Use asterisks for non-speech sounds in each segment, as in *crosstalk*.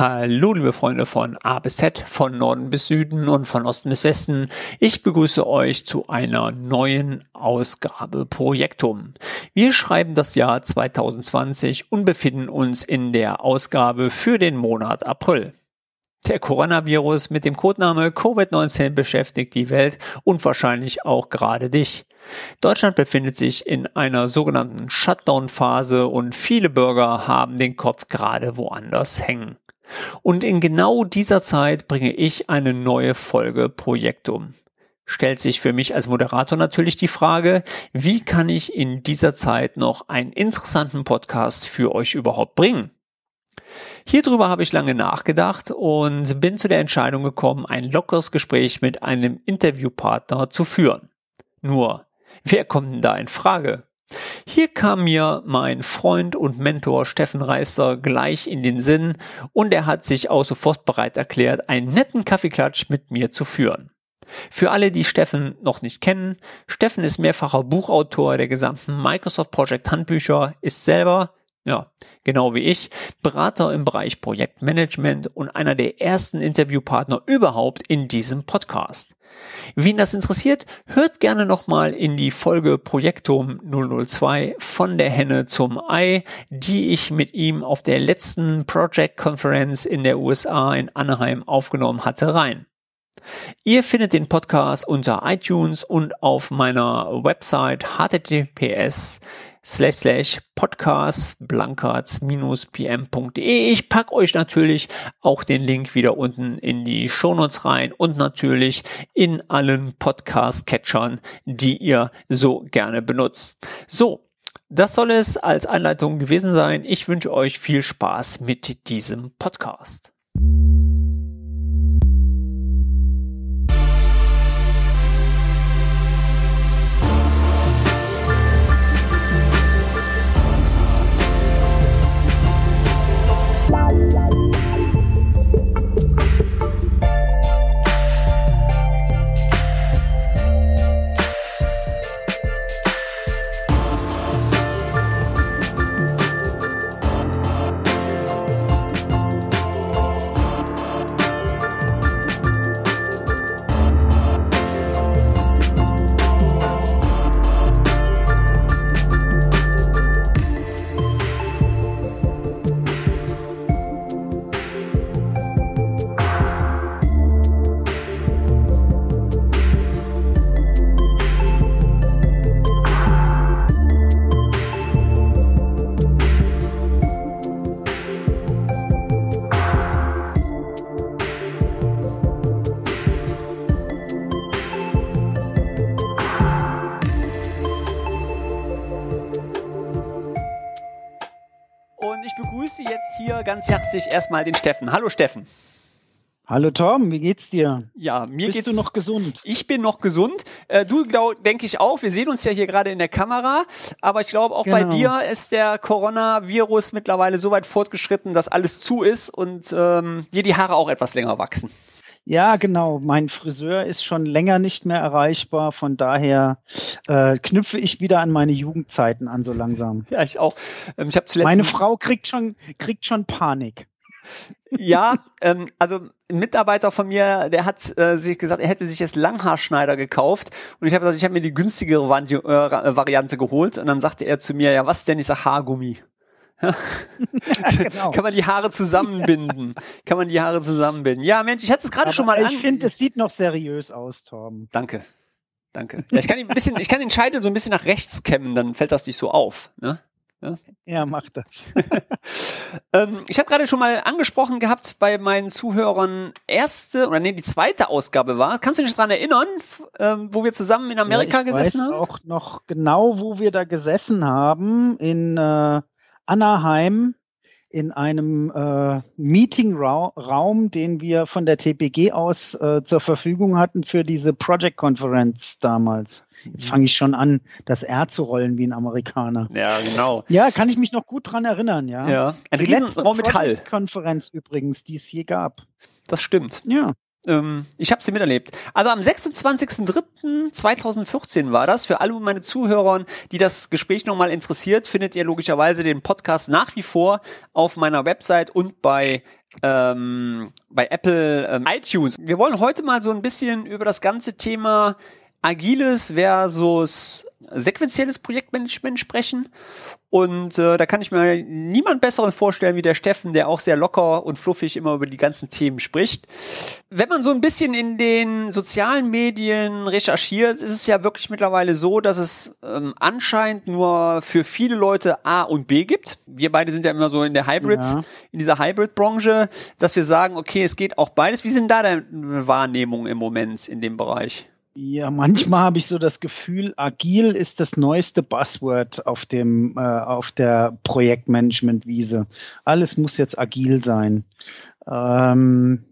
Hallo, liebe Freunde von A bis Z, von Norden bis Süden und von Osten bis Westen. Ich begrüße euch zu einer neuen Ausgabe Projektum. Wir schreiben das Jahr 2020 und befinden uns in der Ausgabe für den Monat April. Der Coronavirus mit dem Codename Covid-19 beschäftigt die Welt und wahrscheinlich auch gerade dich. Deutschland befindet sich in einer sogenannten Shutdown-Phase und viele Bürger haben den Kopf gerade woanders hängen. Und in genau dieser Zeit bringe ich eine neue Folge Projektum. Stellt sich für mich als Moderator natürlich die Frage, wie kann ich in dieser Zeit noch einen interessanten Podcast für euch überhaupt bringen? Hierüber habe ich lange nachgedacht und bin zu der Entscheidung gekommen, ein lockeres Gespräch mit einem Interviewpartner zu führen. Nur, wer kommt denn da in Frage? Hier kam mir mein Freund und Mentor Steffen Reister gleich in den Sinn und er hat sich auch sofort bereit erklärt, einen netten Kaffeeklatsch mit mir zu führen. Für alle, die Steffen noch nicht kennen, Steffen ist mehrfacher Buchautor der gesamten Microsoft Project Handbücher, ist selber ja, genau wie ich, Berater im Bereich Projektmanagement und einer der ersten Interviewpartner überhaupt in diesem Podcast. Wen das interessiert, hört gerne nochmal in die Folge Projektum 002 von der Henne zum Ei, die ich mit ihm auf der letzten Project Conference in der USA in Anaheim aufgenommen hatte, rein. Ihr findet den Podcast unter iTunes und auf meiner Website https slash slash podcastsblankarts-pm.de. Ich packe euch natürlich auch den Link wieder unten in die Shownotes rein und natürlich in allen Podcast-Catchern, die ihr so gerne benutzt. So, das soll es als Anleitung gewesen sein. Ich wünsche euch viel Spaß mit diesem Podcast. ganz herzlich erstmal den Steffen. Hallo Steffen. Hallo Tom, wie geht's dir? Ja, mir Bist geht's. Bist du noch gesund? Ich bin noch gesund. Äh, du glaub, denke ich auch. Wir sehen uns ja hier gerade in der Kamera, aber ich glaube auch genau. bei dir ist der Coronavirus mittlerweile so weit fortgeschritten, dass alles zu ist und ähm, dir die Haare auch etwas länger wachsen. Ja, genau. Mein Friseur ist schon länger nicht mehr erreichbar. Von daher äh, knüpfe ich wieder an meine Jugendzeiten an, so langsam. Ja, ich auch. Ähm, ich hab zuletzt meine Frau kriegt schon, kriegt schon Panik. ja, *laughs* ähm, also ein Mitarbeiter von mir, der hat äh, sich gesagt, er hätte sich jetzt Langhaarschneider gekauft und ich habe gesagt, ich habe mir die günstigere Vari äh, Variante geholt und dann sagte er zu mir, ja was denn, ich sag Haargummi. Ja, genau. Kann man die Haare zusammenbinden? Kann man die Haare zusammenbinden? Ja, Mensch, ich hatte es gerade schon mal ich an. Ich finde, es sieht noch seriös aus, Tom. Danke. Danke. Ja, ich kann ihn ein bisschen, ich kann den Scheitel so ein bisschen nach rechts kämmen, dann fällt das nicht so auf, ne? Ja, ja mach das. *laughs* ähm, ich habe gerade schon mal angesprochen gehabt bei meinen Zuhörern, erste oder nee, die zweite Ausgabe war. Kannst du dich daran erinnern, ähm, wo wir zusammen in Amerika ja, ich gesessen weiß haben? auch noch genau, wo wir da gesessen haben in äh Anaheim in einem äh, Meetingraum, den wir von der TPG aus äh, zur Verfügung hatten für diese Project Konferenz damals. Jetzt mhm. fange ich schon an, das R zu rollen wie ein Amerikaner. Ja, genau. Ja, kann ich mich noch gut dran erinnern, ja. Ja, ein die letzte Raum mit Hall. Konferenz übrigens, die es je gab. Das stimmt. Ja. Ähm, ich habe sie miterlebt. Also am 26.03.2014 war das. Für alle meine Zuhörer, die das Gespräch nochmal interessiert, findet ihr logischerweise den Podcast nach wie vor auf meiner Website und bei ähm, bei Apple ähm, iTunes. Wir wollen heute mal so ein bisschen über das ganze Thema agiles versus sequenzielles Projektmanagement sprechen. Und äh, da kann ich mir niemand besseren vorstellen wie der Steffen, der auch sehr locker und fluffig immer über die ganzen Themen spricht. Wenn man so ein bisschen in den sozialen Medien recherchiert, ist es ja wirklich mittlerweile so, dass es ähm, anscheinend nur für viele Leute A und B gibt. Wir beide sind ja immer so in der Hybrids, ja. in dieser Hybrid-Branche, dass wir sagen, okay, es geht auch beides. Wie sind da deine Wahrnehmungen im Moment in dem Bereich? Ja, manchmal habe ich so das Gefühl, agil ist das neueste Buzzword auf dem äh, auf der Projektmanagement-Wiese. Alles muss jetzt agil sein. Ähm,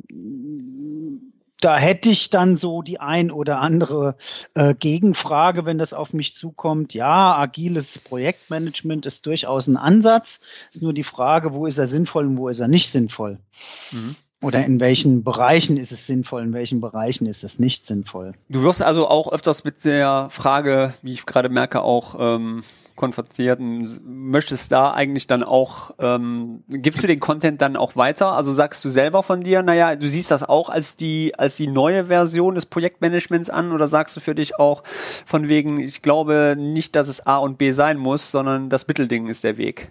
da hätte ich dann so die ein oder andere äh, Gegenfrage, wenn das auf mich zukommt. Ja, agiles Projektmanagement ist durchaus ein Ansatz. Ist nur die Frage, wo ist er sinnvoll und wo ist er nicht sinnvoll. Mhm. Oder in welchen Bereichen ist es sinnvoll, in welchen Bereichen ist es nicht sinnvoll? Du wirst also auch öfters mit der Frage, wie ich gerade merke, auch ähm, konfrontiert. Möchtest da eigentlich dann auch, ähm, gibst du den Content dann auch weiter? Also sagst du selber von dir, naja, du siehst das auch als die, als die neue Version des Projektmanagements an oder sagst du für dich auch von wegen, ich glaube nicht, dass es A und B sein muss, sondern das Mittelding ist der Weg?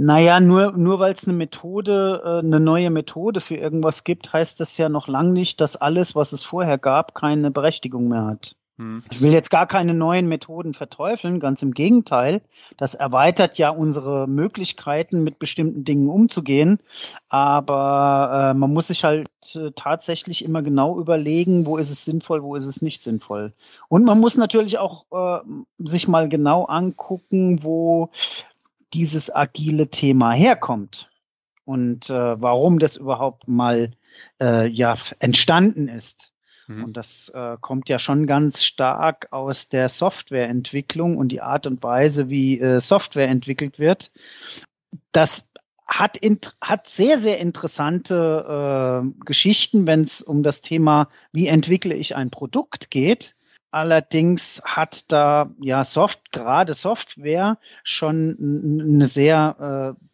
Naja, nur, nur weil es eine Methode, äh, eine neue Methode für irgendwas gibt, heißt das ja noch lange nicht, dass alles, was es vorher gab, keine Berechtigung mehr hat. Hm. Ich will jetzt gar keine neuen Methoden verteufeln, ganz im Gegenteil. Das erweitert ja unsere Möglichkeiten, mit bestimmten Dingen umzugehen. Aber äh, man muss sich halt äh, tatsächlich immer genau überlegen, wo ist es sinnvoll, wo ist es nicht sinnvoll. Und man muss natürlich auch äh, sich mal genau angucken, wo dieses agile Thema herkommt und äh, warum das überhaupt mal äh, ja entstanden ist. Mhm. Und das äh, kommt ja schon ganz stark aus der Softwareentwicklung und die Art und Weise, wie äh, Software entwickelt wird. Das hat, hat sehr, sehr interessante äh, Geschichten, wenn es um das Thema, wie entwickle ich ein Produkt geht. Allerdings hat da ja Soft, gerade Software schon eine sehr, äh,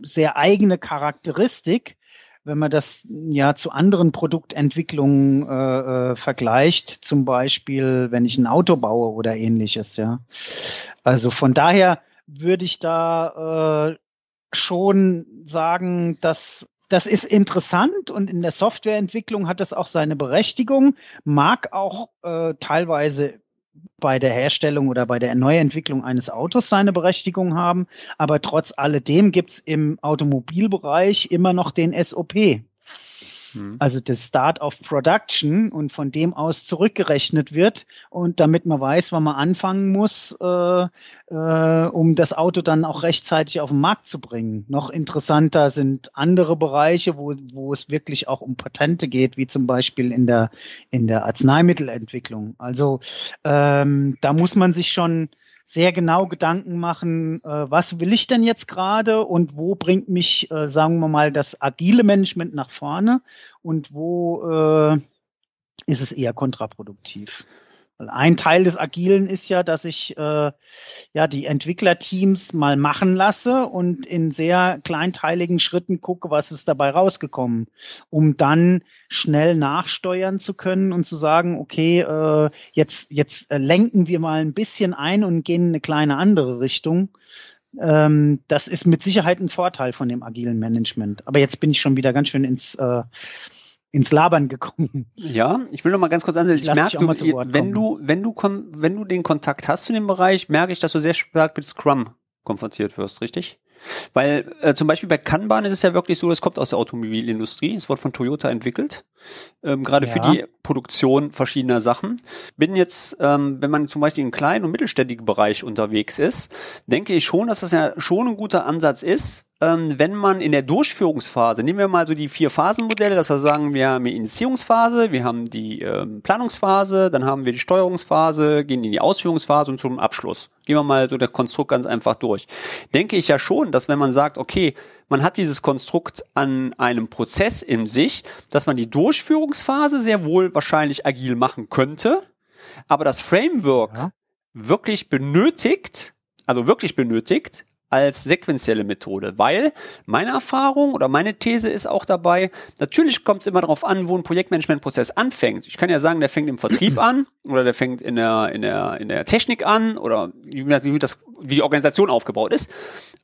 sehr eigene Charakteristik, wenn man das ja zu anderen Produktentwicklungen äh, äh, vergleicht, zum Beispiel wenn ich ein Auto baue oder ähnliches, ja. Also von daher würde ich da äh, schon sagen, dass das ist interessant und in der Softwareentwicklung hat das auch seine Berechtigung, mag auch äh, teilweise bei der Herstellung oder bei der Neuentwicklung eines Autos seine Berechtigung haben. Aber trotz alledem gibt es im Automobilbereich immer noch den SOP. Mhm. also das Start of Production und von dem aus zurückgerechnet wird und damit man weiß, wann man anfangen muss, äh, äh, um das Auto dann auch rechtzeitig auf den Markt zu bringen. Noch interessanter sind andere Bereiche, wo, wo es wirklich auch um Patente geht, wie zum Beispiel in der, in der Arzneimittelentwicklung. Also ähm, da muss man sich schon sehr genau Gedanken machen, äh, was will ich denn jetzt gerade und wo bringt mich, äh, sagen wir mal, das agile Management nach vorne und wo äh, ist es eher kontraproduktiv ein Teil des Agilen ist ja, dass ich äh, ja die Entwicklerteams mal machen lasse und in sehr kleinteiligen Schritten gucke, was ist dabei rausgekommen, um dann schnell nachsteuern zu können und zu sagen, okay, äh, jetzt jetzt äh, lenken wir mal ein bisschen ein und gehen in eine kleine andere Richtung. Ähm, das ist mit Sicherheit ein Vorteil von dem agilen Management. Aber jetzt bin ich schon wieder ganz schön ins äh, ins Labern gekommen. Ja, ich will noch mal ganz kurz ansetzen. Ich, ich merke, du, wenn du, wenn du, wenn du den Kontakt hast zu dem Bereich, merke ich, dass du sehr stark mit Scrum konfrontiert wirst, richtig? Weil äh, zum Beispiel bei Kanban ist es ja wirklich so, das kommt aus der Automobilindustrie, es wurde von Toyota entwickelt, ähm, gerade ja. für die Produktion verschiedener Sachen. Bin jetzt, ähm, wenn man zum Beispiel im kleinen und mittelständigen Bereich unterwegs ist, denke ich schon, dass das ja schon ein guter Ansatz ist, ähm, wenn man in der Durchführungsphase, nehmen wir mal so die vier Phasenmodelle, dass wir sagen, wir haben die Initiierungsphase, wir haben die ähm, Planungsphase, dann haben wir die Steuerungsphase, gehen in die Ausführungsphase und zum Abschluss. Gehen wir mal so das Konstrukt ganz einfach durch. Denke ich ja schon, dass wenn man sagt, okay, man hat dieses Konstrukt an einem Prozess in sich, dass man die Durchführungsphase sehr wohl wahrscheinlich agil machen könnte, aber das Framework ja. wirklich benötigt, also wirklich benötigt, als sequenzielle Methode, weil meine Erfahrung oder meine These ist auch dabei, natürlich kommt es immer darauf an, wo ein Projektmanagementprozess anfängt. Ich kann ja sagen, der fängt im Vertrieb *clears throat* an oder der fängt in der, in der, in der Technik an oder wie, wie, das, wie die Organisation aufgebaut ist.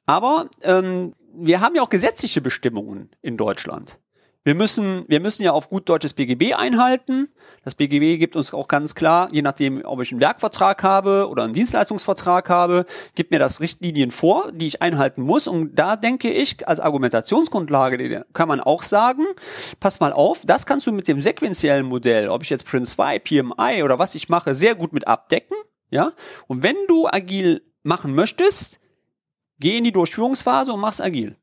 Aber ähm, wir haben ja auch gesetzliche Bestimmungen in Deutschland wir müssen, wir müssen ja auf gut deutsches BGB einhalten. Das BGB gibt uns auch ganz klar, je nachdem, ob ich einen Werkvertrag habe oder einen Dienstleistungsvertrag habe, gibt mir das Richtlinien vor, die ich einhalten muss. Und da denke ich, als Argumentationsgrundlage kann man auch sagen, pass mal auf, das kannst du mit dem sequenziellen Modell, ob ich jetzt Print 2, PMI oder was ich mache, sehr gut mit abdecken. Ja? Und wenn du agil machen möchtest, geh in die Durchführungsphase und mach's agil.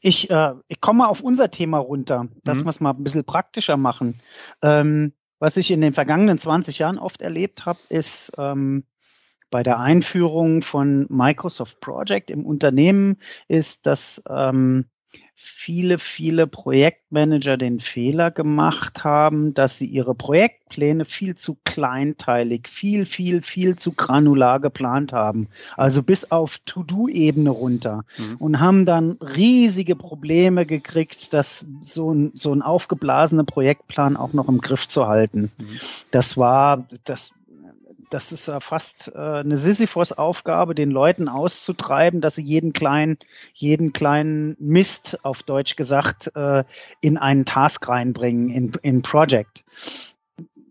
Ich, äh, ich komme auf unser Thema runter, dass mhm. wir es mal ein bisschen praktischer machen. Ähm, was ich in den vergangenen 20 Jahren oft erlebt habe, ist ähm, bei der Einführung von Microsoft Project im Unternehmen, ist, dass ähm, viele, viele Projektmanager den Fehler gemacht haben, dass sie ihre Projektpläne viel zu kleinteilig, viel, viel, viel zu granular geplant haben. Also bis auf To-Do-Ebene runter mhm. und haben dann riesige Probleme gekriegt, dass so ein, so ein aufgeblasener Projektplan auch noch im Griff zu halten. Mhm. Das war, das das ist ja fast äh, eine Sisyphos-Aufgabe, den Leuten auszutreiben, dass sie jeden kleinen, jeden kleinen Mist, auf Deutsch gesagt, äh, in einen Task reinbringen, in, in Project.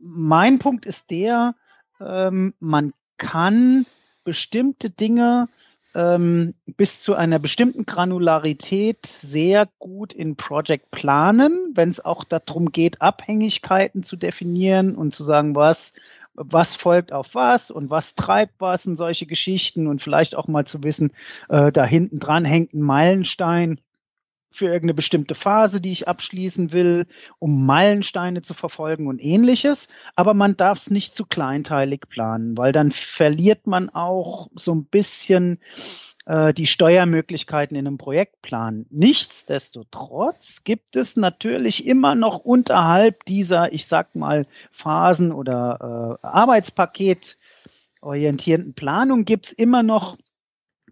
Mein Punkt ist der, ähm, man kann bestimmte Dinge ähm, bis zu einer bestimmten Granularität sehr gut in Project planen, wenn es auch darum geht, Abhängigkeiten zu definieren und zu sagen, was was folgt auf was und was treibt was in solche Geschichten und vielleicht auch mal zu wissen, äh, da hinten dran hängt ein Meilenstein für irgendeine bestimmte Phase, die ich abschließen will, um Meilensteine zu verfolgen und ähnliches. Aber man darf es nicht zu kleinteilig planen, weil dann verliert man auch so ein bisschen äh, die Steuermöglichkeiten in einem Projektplan. Nichtsdestotrotz gibt es natürlich immer noch unterhalb dieser, ich sag mal, Phasen oder äh, Arbeitspaket orientierenden Planung gibt's immer noch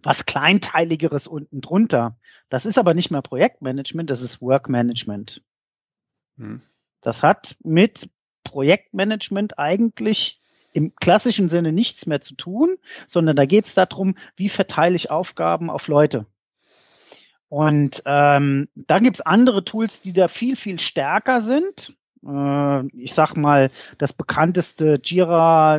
was Kleinteiligeres unten drunter. Das ist aber nicht mehr Projektmanagement, das ist Workmanagement. Hm. Das hat mit Projektmanagement eigentlich im klassischen Sinne nichts mehr zu tun, sondern da geht es darum, wie verteile ich Aufgaben auf Leute. Und ähm, da gibt es andere Tools, die da viel, viel stärker sind. Äh, ich sag mal, das bekannteste Jira,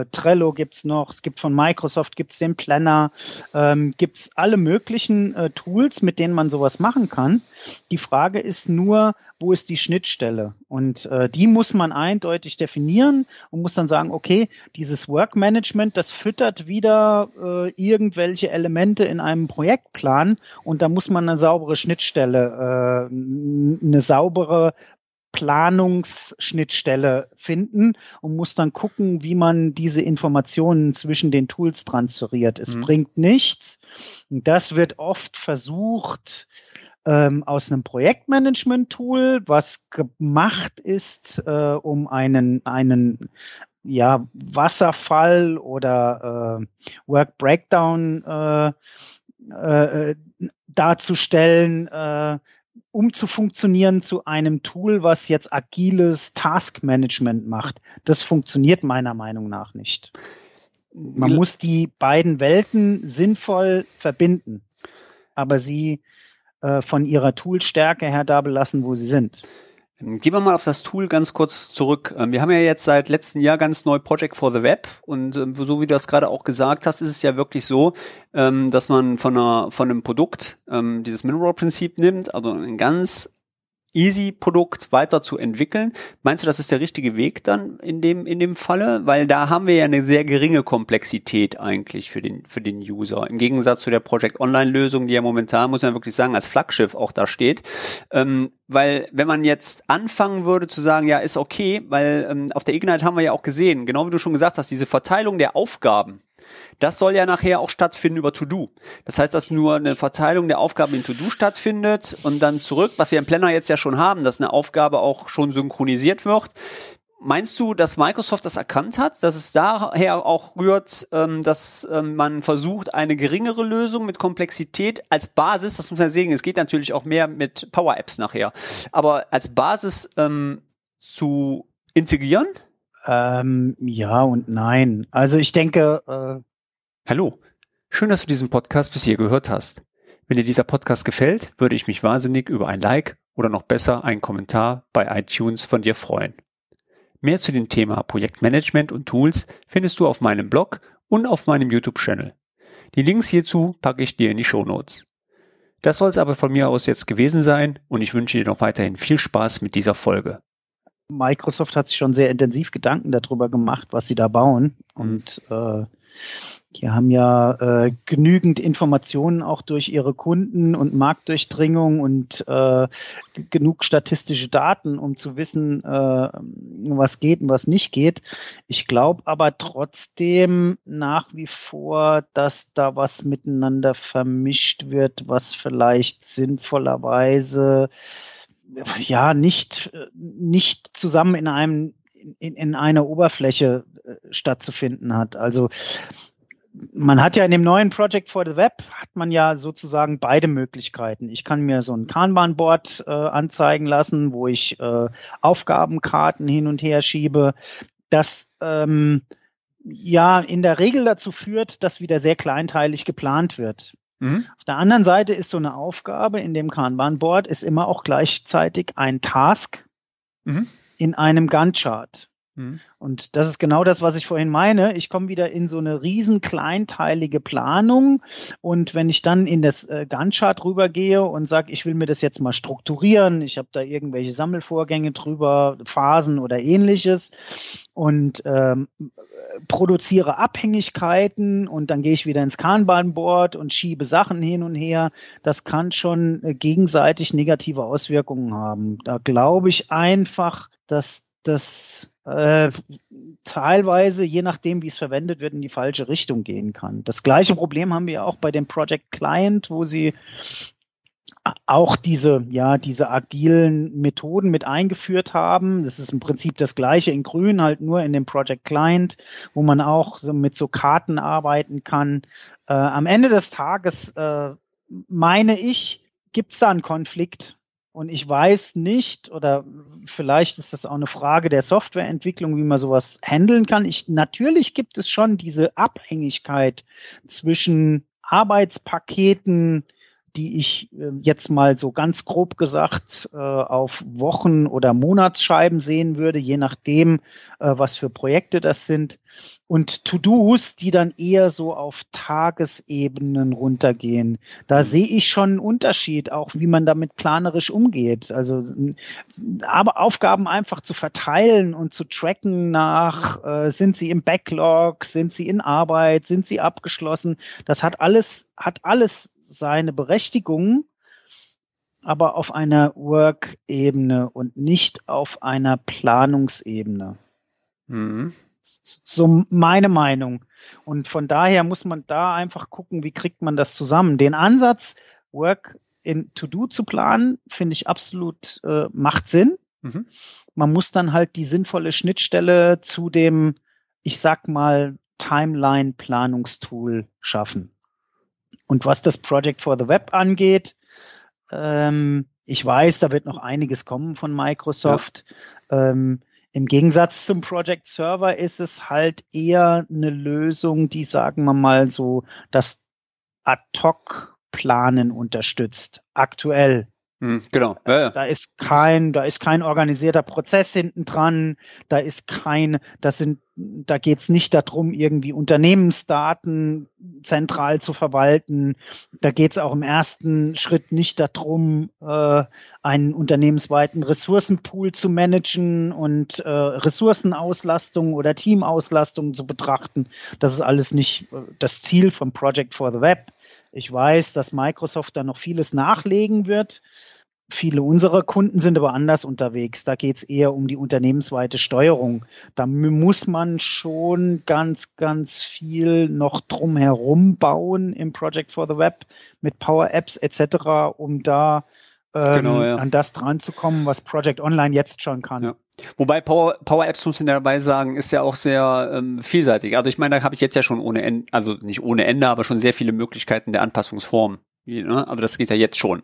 äh, Trello gibt's noch, es gibt von Microsoft, gibt's den Planner, ähm, gibt's alle möglichen äh, Tools, mit denen man sowas machen kann. Die Frage ist nur, wo ist die Schnittstelle? Und äh, die muss man eindeutig definieren und muss dann sagen, okay, dieses Work Management, das füttert wieder äh, irgendwelche Elemente in einem Projektplan und da muss man eine saubere Schnittstelle, äh, eine saubere Planungsschnittstelle finden und muss dann gucken, wie man diese Informationen zwischen den Tools transferiert. Es mhm. bringt nichts. Und das wird oft versucht, ähm, aus einem Projektmanagement-Tool, was gemacht ist, äh, um einen, einen ja, Wasserfall oder äh, Work Breakdown äh, äh, äh darzustellen, äh, um zu funktionieren zu einem Tool, was jetzt agiles Taskmanagement macht. Das funktioniert meiner Meinung nach nicht. Man muss die beiden Welten sinnvoll verbinden, aber sie äh, von ihrer Toolstärke her da belassen, wo sie sind. Gehen wir mal auf das Tool ganz kurz zurück. Ähm, wir haben ja jetzt seit letztem Jahr ganz neu Project for the Web und ähm, so wie du das gerade auch gesagt hast, ist es ja wirklich so, ähm, dass man von, einer, von einem Produkt dieses Mineral-Prinzip nimmt, also ein ganz Easy-Produkt weiterzuentwickeln. Meinst du, das ist der richtige Weg dann in dem, in dem Falle? Weil da haben wir ja eine sehr geringe Komplexität eigentlich für den, für den User. Im Gegensatz zu der Project Online-Lösung, die ja momentan, muss man wirklich sagen, als Flaggschiff auch da steht. Ähm, weil wenn man jetzt anfangen würde zu sagen, ja, ist okay, weil ähm, auf der Ignite haben wir ja auch gesehen, genau wie du schon gesagt hast, diese Verteilung der Aufgaben, das soll ja nachher auch stattfinden über To-Do. Das heißt, dass nur eine Verteilung der Aufgaben in To-Do stattfindet und dann zurück, was wir im Planner jetzt ja schon haben, dass eine Aufgabe auch schon synchronisiert wird. Meinst du, dass Microsoft das erkannt hat, dass es daher auch rührt, ähm, dass ähm, man versucht, eine geringere Lösung mit Komplexität als Basis, das muss man sehen, es geht natürlich auch mehr mit Power-Apps nachher, aber als Basis ähm, zu integrieren? Ähm, ja und nein. Also ich denke. Äh Hallo, schön, dass du diesen Podcast bis hier gehört hast. Wenn dir dieser Podcast gefällt, würde ich mich wahnsinnig über ein Like oder noch besser einen Kommentar bei iTunes von dir freuen. Mehr zu dem Thema Projektmanagement und Tools findest du auf meinem Blog und auf meinem YouTube-Channel. Die Links hierzu packe ich dir in die Show Notes. Das soll es aber von mir aus jetzt gewesen sein und ich wünsche dir noch weiterhin viel Spaß mit dieser Folge. Microsoft hat sich schon sehr intensiv Gedanken darüber gemacht, was sie da bauen. Mhm. Und äh, die haben ja äh, genügend Informationen auch durch ihre Kunden und Marktdurchdringung und äh, genug statistische Daten, um zu wissen, äh, was geht und was nicht geht. Ich glaube aber trotzdem nach wie vor, dass da was miteinander vermischt wird, was vielleicht sinnvollerweise ja nicht, nicht zusammen in einem in, in einer Oberfläche äh, stattzufinden hat. Also man hat ja in dem neuen Project for the Web hat man ja sozusagen beide Möglichkeiten. Ich kann mir so ein Kanban-Board äh, anzeigen lassen, wo ich äh, Aufgabenkarten hin und her schiebe. Das ähm, ja in der Regel dazu führt, dass wieder sehr kleinteilig geplant wird. Mhm. Auf der anderen Seite ist so eine Aufgabe in dem Kanban-Board ist immer auch gleichzeitig ein Task mhm. in einem Gantt-Chart. Mhm. Und das ist genau das, was ich vorhin meine. Ich komme wieder in so eine riesen kleinteilige Planung. Und wenn ich dann in das äh, Gantt-Chart rübergehe und sage, ich will mir das jetzt mal strukturieren, ich habe da irgendwelche Sammelvorgänge drüber, Phasen oder ähnliches und ähm, produziere Abhängigkeiten und dann gehe ich wieder ins Kanban-Board und schiebe Sachen hin und her, das kann schon äh, gegenseitig negative Auswirkungen haben. Da glaube ich einfach, dass das äh, teilweise, je nachdem, wie es verwendet wird, in die falsche Richtung gehen kann. Das gleiche Problem haben wir auch bei dem Project Client, wo sie auch diese, ja, diese agilen Methoden mit eingeführt haben. Das ist im Prinzip das Gleiche in Grün, halt nur in dem Project Client, wo man auch so mit so Karten arbeiten kann. Äh, am Ende des Tages, äh, meine ich, gibt es da einen Konflikt. Und ich weiß nicht, oder vielleicht ist das auch eine Frage der Softwareentwicklung, wie man sowas handeln kann. Ich, natürlich gibt es schon diese Abhängigkeit zwischen Arbeitspaketen, die ich ähm, jetzt mal so ganz grob gesagt äh, auf Wochen- oder Monatsscheiben sehen würde, je nachdem, äh, was für Projekte das sind. Und To-Dos, die dann eher so auf Tagesebenen runtergehen. Da mhm. sehe ich schon einen Unterschied, auch wie man damit planerisch umgeht. Also aber Aufgaben einfach zu verteilen und zu tracken nach, äh, sind sie im Backlog, sind sie in Arbeit, sind sie abgeschlossen. Das hat alles, hat alles seine Berechtigung, aber auf einer Work-Ebene und nicht auf einer Planungsebene. Mhm. So meine Meinung. Und von daher muss man da einfach gucken, wie kriegt man das zusammen. Den Ansatz, Work in To-Do zu planen, finde ich absolut äh, macht Sinn. Mhm. Man muss dann halt die sinnvolle Schnittstelle zu dem, ich sag mal, Timeline-Planungstool schaffen. Und was das Project for the Web angeht, ähm, ich weiß, da wird noch einiges kommen von Microsoft. Ja. Ähm, Im Gegensatz zum Project Server ist es halt eher eine Lösung, die, sagen wir mal, so das Ad-Hoc-Planen unterstützt, aktuell. Hm, genau. Ja, ja. Da ist kein, da ist kein organisierter Prozess hinten dran. Da ist kein, das sind, da geht's nicht darum, irgendwie Unternehmensdaten zentral zu verwalten. Da geht's auch im ersten Schritt nicht darum, äh, einen unternehmensweiten Ressourcenpool zu managen und äh, Ressourcenauslastung oder Teamauslastung zu betrachten. Das ist alles nicht äh, das Ziel von Project for the Web. Ich weiß, dass Microsoft da noch vieles nachlegen wird. Viele unserer Kunden sind aber anders unterwegs. Da geht es eher um die unternehmensweite Steuerung. Da muss man schon ganz, ganz viel noch drumherum bauen im Project for the Web mit Power Apps etc., um da ähm, genau, ja. an das dran zu kommen, was Project Online jetzt schon kann. Ja. Wobei Power, Power Apps, muss ich dabei sagen, ist ja auch sehr ähm, vielseitig. Also ich meine, da habe ich jetzt ja schon ohne Ende, also nicht ohne Ende, aber schon sehr viele Möglichkeiten der Anpassungsform. Ne? Also das geht ja jetzt schon.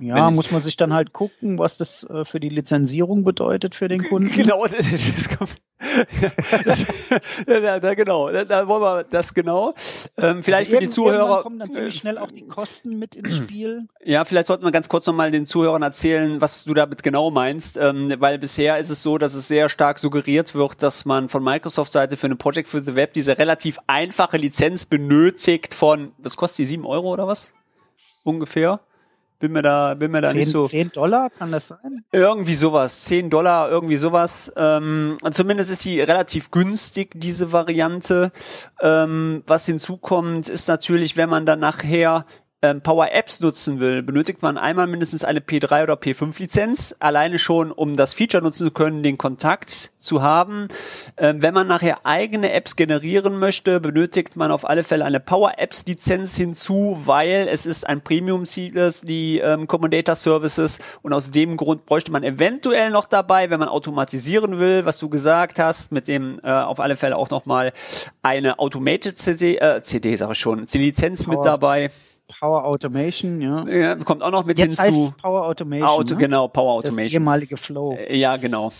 Ja, muss man sich dann halt gucken, was das äh, für die Lizenzierung bedeutet für den Kunden. Genau, das, *laughs* das kommt. das, da, da, genau, da, da, wollen wir das genau. Ähm, also vielleicht also für die Zuhörer. kommen dann ziemlich schnell auch die Kosten mit ins äh, Spiel. Ja, vielleicht sollten wir ganz kurz nochmal den Zuhörern erzählen, was du damit genau meinst, ähm, weil bisher ist es so, dass es sehr stark suggeriert wird, dass man von Microsoft-Seite für eine Project for the Web diese relativ einfache Lizenz benötigt von, das kostet die, sieben Euro oder was? Ungefähr bin mir da, bin mir da 10, nicht so. 10 Dollar, kann das sein? Irgendwie sowas. 10 Dollar, irgendwie sowas. Ähm, zumindest ist die relativ günstig, diese Variante. Ähm, was hinzukommt, ist natürlich, wenn man dann nachher ähm, Power Apps nutzen will, benötigt man einmal mindestens eine P3 oder P5 Lizenz, alleine schon, um das Feature nutzen zu können, den Kontakt zu haben. Ähm, wenn man nachher eigene Apps generieren möchte, benötigt man auf alle Fälle eine Power Apps Lizenz hinzu, weil es ist ein Premium Seedless, die ähm, Commandator Services und aus dem Grund bräuchte man eventuell noch dabei, wenn man automatisieren will, was du gesagt hast, mit dem äh, auf alle Fälle auch nochmal eine Automated CD, äh, CD sage ich schon, CD Lizenz Power. mit dabei. Power Automation, ja. ja kommt auch noch mit Jetzt hinzu. Heißt Power Automation. Ah, Auto, ne? Genau, Power Automation. Das ehemalige Flow. Äh, ja, genau.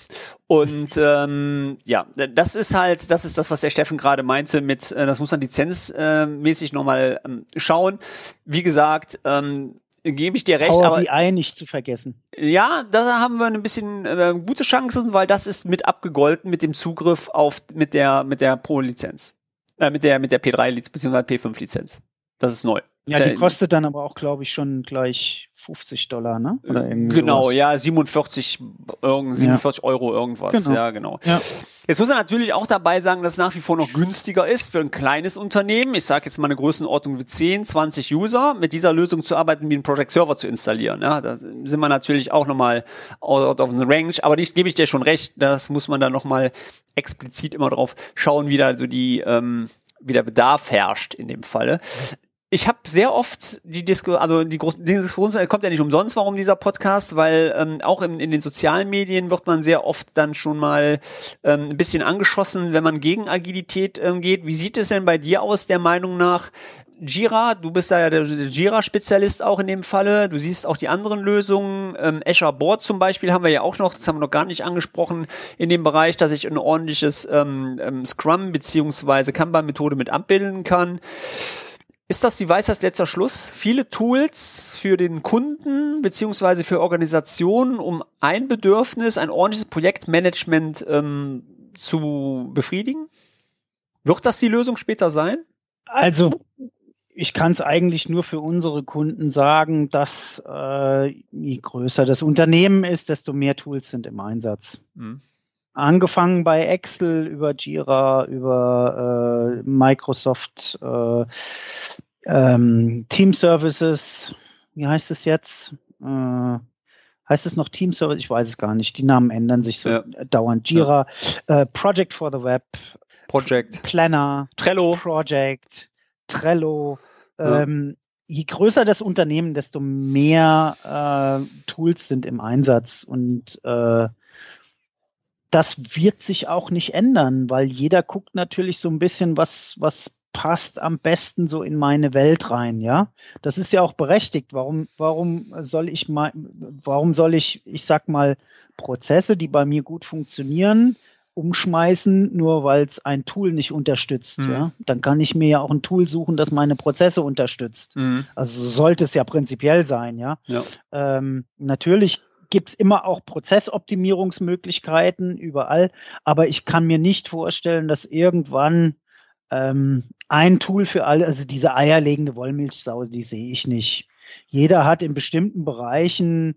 Und ähm, ja, das ist halt, das ist das, was der Steffen gerade meinte mit, äh, das muss man lizenzmäßig äh, nochmal ähm, schauen. Wie gesagt, ähm, gebe ich dir recht. Power aber BI nicht zu vergessen. Ja, da haben wir ein bisschen äh, gute Chancen, weil das ist mit abgegolten mit dem Zugriff auf mit der mit der Pro-Lizenz, äh, mit der mit der P3-Lizenz bzw. P5-Lizenz. Das ist neu. Ja, die kostet dann aber auch, glaube ich, schon gleich 50 Dollar, ne? Oder äh, irgendwie genau, sowas. ja, 47, irgend, 47 ja. Euro irgendwas, genau. ja, genau. Ja. Jetzt muss man natürlich auch dabei sagen, dass es nach wie vor noch günstiger ist für ein kleines Unternehmen. Ich sage jetzt mal eine Größenordnung wie 10, 20 User, mit dieser Lösung zu arbeiten, wie einen Project Server zu installieren. Ja, da sind wir natürlich auch nochmal out of the range, aber ich gebe ich dir schon recht, das muss man dann nochmal explizit immer drauf schauen, wie da so die... Ähm, wie der Bedarf herrscht in dem Falle ich habe sehr oft die Diskussion, also die große Diskussion kommt ja nicht umsonst, warum dieser Podcast, weil ähm, auch in, in den sozialen Medien wird man sehr oft dann schon mal ähm, ein bisschen angeschossen, wenn man gegen Agilität ähm, geht. Wie sieht es denn bei dir aus, der Meinung nach? Jira, du bist da ja der Jira-Spezialist auch in dem Falle. Du siehst auch die anderen Lösungen. Ähm, Azure Board zum Beispiel haben wir ja auch noch, das haben wir noch gar nicht angesprochen, in dem Bereich, dass ich ein ordentliches ähm, ähm Scrum beziehungsweise Kanban-Methode mit abbilden kann. Ist das die Weisheit letzter Schluss? Viele Tools für den Kunden bzw. für Organisationen, um ein Bedürfnis, ein ordentliches Projektmanagement ähm, zu befriedigen? Wird das die Lösung später sein? Also ich kann es eigentlich nur für unsere Kunden sagen, dass äh, je größer das Unternehmen ist, desto mehr Tools sind im Einsatz. Mhm. Angefangen bei Excel über Jira, über äh, Microsoft äh, ähm, Team Services. Wie heißt es jetzt? Äh, heißt es noch Team Service? Ich weiß es gar nicht. Die Namen ändern sich so ja. dauernd. Jira, ja. Äh, Project for the Web, Project, Planner, Trello, Project, Trello. Ja. Ähm, je größer das Unternehmen, desto mehr äh, Tools sind im Einsatz und äh, das wird sich auch nicht ändern, weil jeder guckt natürlich so ein bisschen, was, was passt am besten so in meine Welt rein, ja? Das ist ja auch berechtigt. Warum, warum soll ich mal, warum soll ich, ich sag mal, Prozesse, die bei mir gut funktionieren, umschmeißen, nur weil es ein Tool nicht unterstützt, mhm. ja? Dann kann ich mir ja auch ein Tool suchen, das meine Prozesse unterstützt. Mhm. Also sollte es ja prinzipiell sein, ja? ja. Ähm, natürlich gibt es immer auch Prozessoptimierungsmöglichkeiten überall, aber ich kann mir nicht vorstellen, dass irgendwann ähm, ein Tool für alle, also diese eierlegende Wollmilchsau, die sehe ich nicht. Jeder hat in bestimmten Bereichen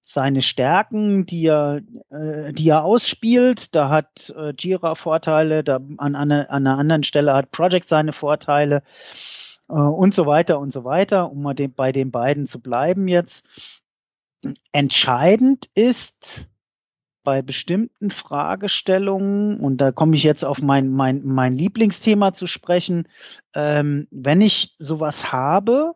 seine Stärken, die er, äh, die er ausspielt. Da hat äh, Jira Vorteile, da an, an, an einer anderen Stelle hat Project seine Vorteile äh, und so weiter und so weiter, um mal den, bei den beiden zu bleiben jetzt entscheidend ist bei bestimmten Fragestellungen, und da komme ich jetzt auf mein, mein, mein Lieblingsthema zu sprechen, ähm, wenn ich sowas habe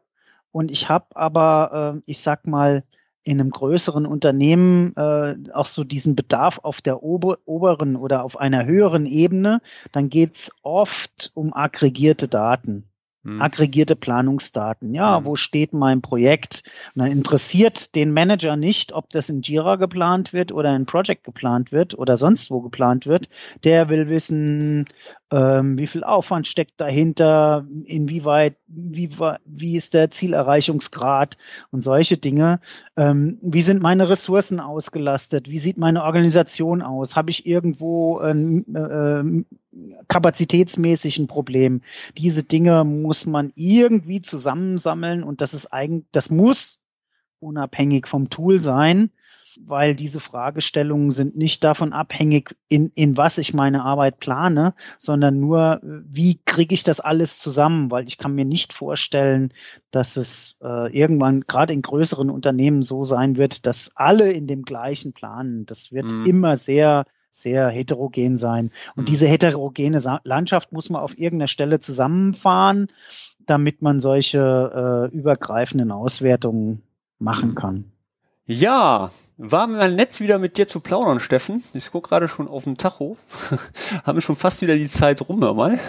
und ich habe aber, äh, ich sag mal, in einem größeren Unternehmen äh, auch so diesen Bedarf auf der ober oberen oder auf einer höheren Ebene, dann geht's oft um aggregierte Daten. Hm. Aggregierte Planungsdaten. Ja, mhm. wo steht mein Projekt? Und dann interessiert den Manager nicht, ob das in Jira geplant wird oder in Project geplant wird oder sonst wo geplant wird. Der will wissen, ähm, wie viel Aufwand steckt dahinter? Inwieweit, wie, wie ist der Zielerreichungsgrad und solche Dinge? Ähm, wie sind meine Ressourcen ausgelastet? Wie sieht meine Organisation aus? Habe ich irgendwo ähm, ähm kapazitätsmäßig ein Problem. Diese Dinge muss man irgendwie zusammensammeln und das ist eigentlich, das muss unabhängig vom Tool sein weil diese Fragestellungen sind nicht davon abhängig, in, in was ich meine Arbeit plane, sondern nur, äh, wie kriege ich das alles zusammen, weil ich kann mir nicht vorstellen, dass es äh, irgendwann gerade in größeren Unternehmen so sein wird, dass alle in dem gleichen planen. Das wird mhm. immer sehr sehr heterogen sein. Und mhm. diese heterogene Sa Landschaft muss man auf irgendeiner Stelle zusammenfahren, damit man solche äh, übergreifenden Auswertungen machen mhm. kann. Ja, war mal nett wieder mit dir zu plaudern, Steffen. Ich guck gerade schon auf den Tacho. *laughs* Haben wir schon fast wieder die Zeit rum, hör mal.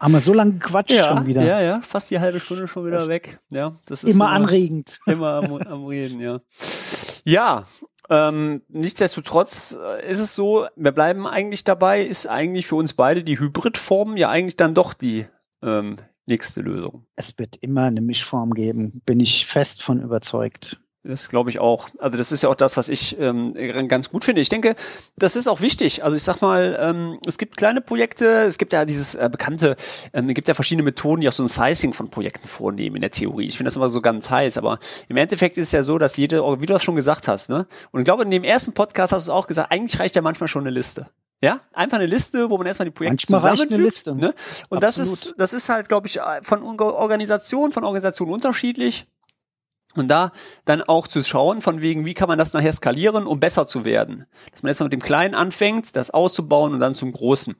Haben wir so lange gequatscht ja, schon wieder? Ja, ja, fast die halbe Stunde schon wieder das weg. Ja, das ist immer, immer anregend. *laughs* Immer am, am Reden, ja. Ja, ähm, nichtsdestotrotz äh, ist es so, wir bleiben eigentlich dabei, ist eigentlich für uns beide die Hybridform ja eigentlich dann doch die ähm, nächste Lösung. Es wird immer eine Mischform geben, bin ich fest von überzeugt. Das glaube ich auch. Also das ist ja auch das, was ich ähm, ganz gut finde. Ich denke, das ist auch wichtig. Also ich sag mal, ähm, es gibt kleine Projekte, es gibt ja dieses äh, bekannte, ähm, es gibt ja verschiedene Methoden, die auch so ein Sizing von Projekten vornehmen in der Theorie. Ich finde das immer so ganz heiß, aber im Endeffekt ist es ja so, dass jede, oh, wie du das schon gesagt hast, ne? Und ich glaube, in dem ersten Podcast hast du es auch gesagt, eigentlich reicht ja manchmal schon eine Liste. Ja, einfach eine Liste, wo man erstmal die Projekte Manchmal zusammenfügt. Ne? Und Absolut. das ist, das ist halt, glaube ich, äh, von Organisation, von Organisation unterschiedlich. Und da dann auch zu schauen, von wegen, wie kann man das nachher skalieren, um besser zu werden. Dass man erstmal mit dem Kleinen anfängt, das auszubauen und dann zum Großen.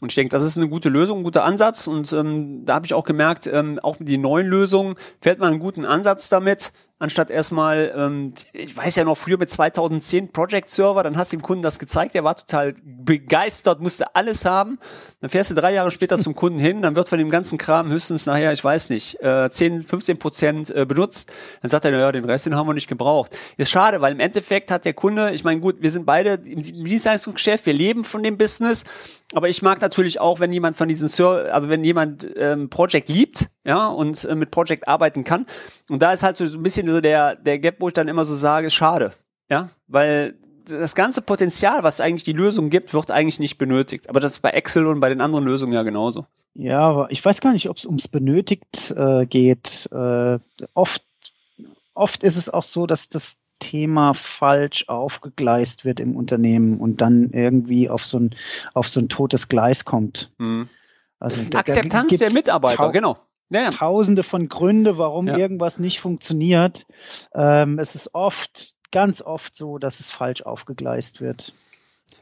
Und ich denke, das ist eine gute Lösung, ein guter Ansatz. Und ähm, da habe ich auch gemerkt, ähm, auch mit den neuen Lösungen fährt man einen guten Ansatz damit, anstatt erstmal, ähm, ich weiß ja noch früher mit 2010 Project Server, dann hast du dem Kunden das gezeigt, der war total begeistert, musste alles haben. Dann fährst du drei Jahre später zum Kunden hin, dann wird von dem ganzen Kram höchstens nachher, ich weiß nicht, äh, 10, 15 Prozent äh, benutzt. Dann sagt er, naja, den Rest, den haben wir nicht gebraucht. Ist schade, weil im Endeffekt hat der Kunde, ich meine, gut, wir sind beide im Dienstleistungsgeschäft, wir leben von dem Business, aber ich mag natürlich auch, wenn jemand von diesen Server, also wenn jemand ähm, Project liebt, ja, und äh, mit Project arbeiten kann. Und da ist halt so ein bisschen so der, der Gap, wo ich dann immer so sage, schade, ja, weil das ganze Potenzial, was eigentlich die Lösung gibt, wird eigentlich nicht benötigt. Aber das ist bei Excel und bei den anderen Lösungen ja genauso. Ja, aber ich weiß gar nicht, ob es ums benötigt äh, geht. Äh, oft, oft ist es auch so, dass das Thema falsch aufgegleist wird im Unternehmen und dann irgendwie auf so ein, auf so ein totes Gleis kommt. Mhm. Also, Akzeptanz der Mitarbeiter, genau ja. tausende von Gründe, warum ja. irgendwas nicht funktioniert. Ähm, es ist oft, ganz oft so, dass es falsch aufgegleist wird.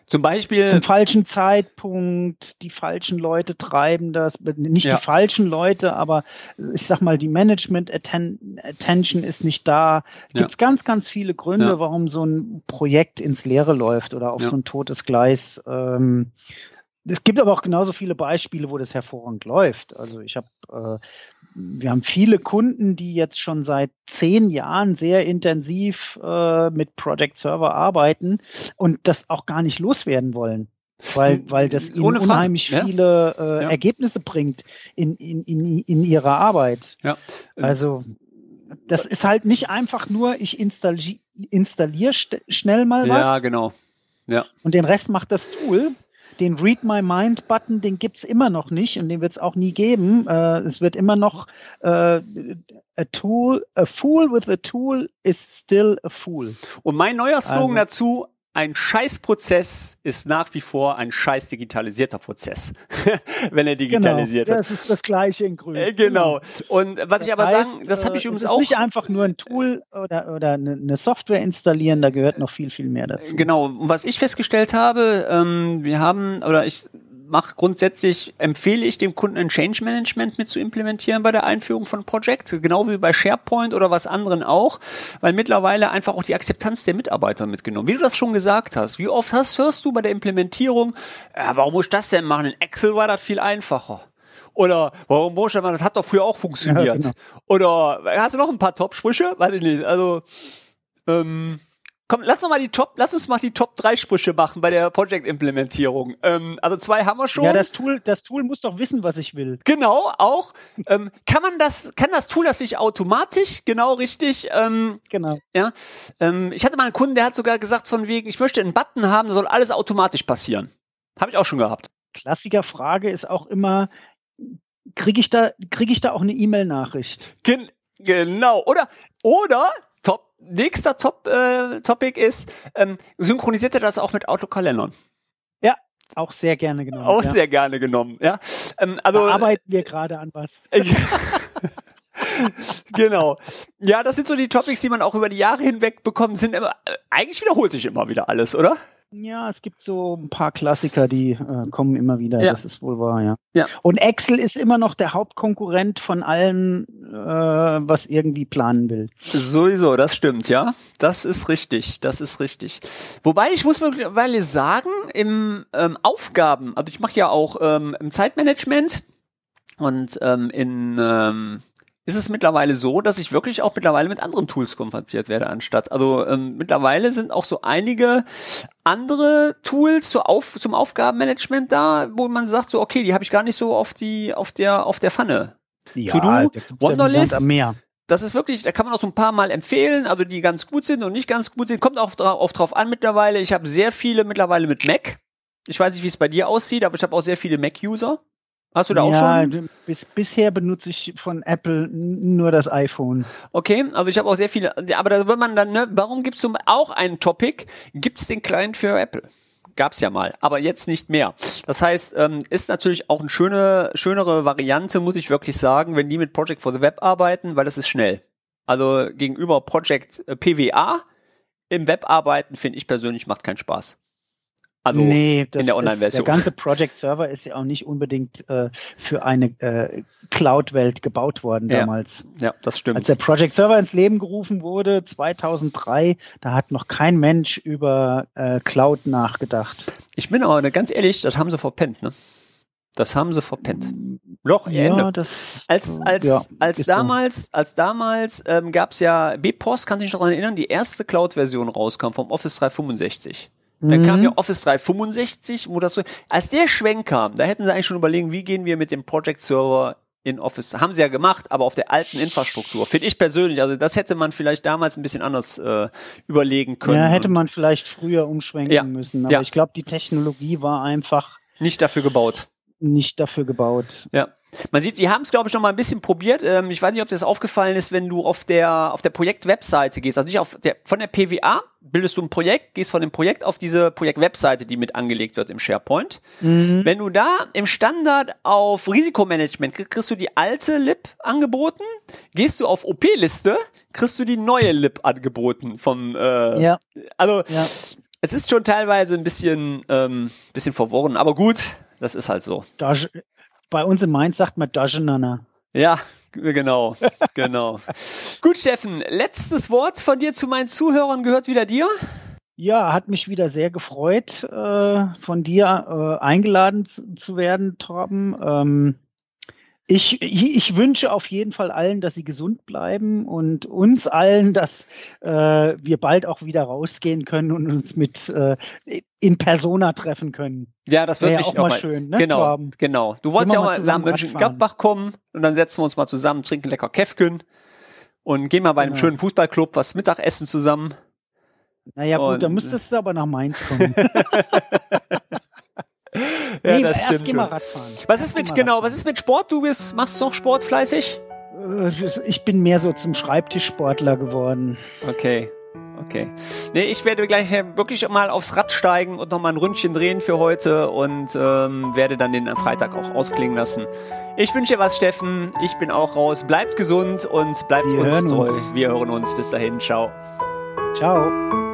Zum Beispiel. Zum falschen Zeitpunkt, die falschen Leute treiben das, nicht ja. die falschen Leute, aber ich sag mal, die Management-Attention ist nicht da. Gibt's ja. ganz, ganz viele Gründe, ja. warum so ein Projekt ins Leere läuft oder auf so ein totes Gleis ähm, es gibt aber auch genauso viele Beispiele, wo das hervorragend läuft. Also ich habe, äh, wir haben viele Kunden, die jetzt schon seit zehn Jahren sehr intensiv äh, mit Project Server arbeiten und das auch gar nicht loswerden wollen. Weil, hm, weil das ihnen unheimlich ja. viele äh, ja. Ergebnisse bringt in, in, in, in ihrer Arbeit. Ja. Also das ist halt nicht einfach nur, ich installiere installier schnell mal was. Ja, genau. Ja. Und den Rest macht das Tool den Read My Mind Button, den gibt's immer noch nicht und den wird's auch nie geben. Äh, es wird immer noch äh, a tool, a fool with a tool is still a fool. Und mein neuer Slogan also. dazu, ein Scheißprozess ist nach wie vor ein scheiß digitalisierter Prozess, *laughs* wenn er genau, digitalisiert genau, wird. Das ist das Gleiche in Grün. Äh, genau. Und was das ich aber heißt, sagen, das habe ich äh, übrigens auch. es ist Nicht einfach nur ein Tool oder, oder eine Software installieren, da gehört noch viel, viel mehr dazu. Genau. Und Was ich festgestellt habe, ähm, wir haben, oder ich mache grundsätzlich, empfehle ich dem Kunden ein Change Management mit zu implementieren bei der Einführung von Projects, genau wie bei SharePoint oder was anderen auch, weil mittlerweile einfach auch die Akzeptanz der Mitarbeiter mitgenommen. Wie du das schon gesagt hast, wie oft hast, hörst du bei der Implementierung, äh, warum muss ich das denn machen? In Excel war das viel einfacher. Oder warum muss ich das hat doch früher auch funktioniert. Ja, genau. Oder äh, hast du noch ein paar Top-Sprüche? Weiß ich nicht. Also ähm, Komm, lass uns mal die Top, lass uns mal die Top 3 Sprüche machen bei der Project-Implementierung. Ähm, also zwei haben wir schon. Ja, das Tool, das Tool muss doch wissen, was ich will. Genau, auch. ähm, kann man das, kann das Tool das sich automatisch, genau richtig. Ähm, genau. Ja. Ähm, ich hatte mal einen Kunden, der hat sogar gesagt, von wegen, ich möchte einen Button haben, soll alles automatisch passieren. Habe ich auch schon gehabt. Klassiker Frage ist auch immer, kriege ich da, kriege ich da auch eine E-Mail-Nachricht? Gen genau, oder, oder nächster Top, äh, Topic ist, ähm, synchronisiert er das auch mit Autokalendern? Ja, auch sehr gerne genommen. Auch ja. sehr gerne genommen, ja. Ähm, also, da arbeiten wir äh, gerade an was. *laughs* genau. Ja, das sind so die Topics, die man auch über die Jahre hinweg bekommt, sind immer, äh, eigentlich wiederholt sich immer wieder alles, oder? Ja, es gibt so ein paar Klassiker, die äh, kommen immer wieder. Ja. Das ist wohl wahr, ja. ja. Und Excel ist immer noch der Hauptkonkurrent von allem, äh, was irgendwie planen will. Sowieso, das stimmt, ja. Das ist richtig, das ist richtig. Wobei ich muss mittlerweile sagen, im ähm, Aufgaben, also ich mache ja auch ähm, im Zeitmanagement und ähm, in ähm, ist es mittlerweile so, dass ich wirklich auch mittlerweile mit anderen Tools konfrontiert werde anstatt. Also ähm, mittlerweile sind auch so einige andere Tools zur Auf zum Aufgabenmanagement da, wo man sagt so, okay, die habe ich gar nicht so auf die auf der auf der Pfanne. Ja, To-Do, Wonderlist. Ja das ist wirklich, da kann man auch so ein paar Mal empfehlen, also die ganz gut sind und nicht ganz gut sind. Kommt auch drauf, drauf an mittlerweile. Ich habe sehr viele mittlerweile mit Mac. Ich weiß nicht, wie es bei dir aussieht, aber ich habe auch sehr viele Mac-User. Hast du da auch ja, schon? Bis, bisher benutze ich von Apple nur das iPhone. Okay, also ich habe auch sehr viele, aber da wird man dann, ne, warum gibt's es auch einen Topic? Gibt's den Client für Apple? Gab's ja mal, aber jetzt nicht mehr. Das heißt, ähm, ist natürlich auch eine schöne, schönere Variante, muss ich wirklich sagen, wenn die mit Project for the Web arbeiten, weil das ist schnell. Also gegenüber Project äh, PWA im Web arbeiten, finde ich persönlich, macht keinen Spaß. Also nee, das in der Online-Version. Der ganze Project Server ist ja auch nicht unbedingt äh, für eine äh, Cloud-Welt gebaut worden damals. Ja, das stimmt. Als der Project Server ins Leben gerufen wurde, 2003, da hat noch kein Mensch über äh, Cloud nachgedacht. Ich bin aber ne, ganz ehrlich, das haben sie verpennt, ne? Das haben sie verpennt. Loch Ende. das, als als ja, als damals so. als damals ähm, gab es ja B-Post, kannst du noch daran erinnern, die erste Cloud-Version rauskam vom Office 365. Dann mhm. kam ja Office 365, wo das so, als der Schwenk kam, da hätten sie eigentlich schon überlegen, wie gehen wir mit dem Project Server in Office. Haben sie ja gemacht, aber auf der alten Infrastruktur. Finde ich persönlich. Also das hätte man vielleicht damals ein bisschen anders äh, überlegen können. Ja, hätte man vielleicht früher umschwenken ja, müssen. Aber ja. ich glaube, die Technologie war einfach nicht dafür gebaut nicht dafür gebaut. Ja. Man sieht, die haben es, glaube ich, noch mal ein bisschen probiert. Ähm, ich weiß nicht, ob dir das aufgefallen ist, wenn du auf der, auf der Projekt-Webseite gehst. Also nicht auf der, von der PWA bildest du ein Projekt, gehst von dem Projekt auf diese Projekt-Webseite, die mit angelegt wird im SharePoint. Mhm. Wenn du da im Standard auf Risikomanagement kriegst, kriegst du die alte LIP angeboten. Gehst du auf OP-Liste, kriegst du die neue LIP angeboten vom, äh, ja. also, ja. es ist schon teilweise ein bisschen, ähm, bisschen verworren, aber gut. Das ist halt so. Das, bei uns in Mainz sagt man Dagenana. Ja, genau, genau. *laughs* Gut, Steffen, letztes Wort von dir zu meinen Zuhörern gehört wieder dir. Ja, hat mich wieder sehr gefreut, äh, von dir äh, eingeladen zu, zu werden, Torben. Ähm, ich, ich wünsche auf jeden Fall allen, dass sie gesund bleiben und uns allen, dass äh, wir bald auch wieder rausgehen können und uns mit äh, in Persona treffen können. Ja, das wird Wäre mich auch, auch mal, mal schön. Ne, genau, Torben? genau. Du wolltest ja auch mal zusammen in Gladbach kommen und dann setzen wir uns mal zusammen, trinken lecker Käfken und gehen mal bei einem genau. schönen Fußballclub was Mittagessen zusammen. Naja, und gut, dann müsstest du aber nach Mainz kommen. *laughs* *laughs* ja, nee, das erst geh mal Radfahren. Was ist mit, genau, was ist mit Sport? Du bist, machst noch Sport fleißig? Äh, ich bin mehr so zum Schreibtischsportler geworden. Okay. Okay. Nee, ich werde gleich äh, wirklich mal aufs Rad steigen und nochmal ein Ründchen drehen für heute und ähm, werde dann den Freitag auch ausklingen lassen. Ich wünsche dir was, Steffen. Ich bin auch raus. Bleibt gesund und bleibt Wir uns treu. Uns. Wir hören uns. Bis dahin. Ciao. Ciao.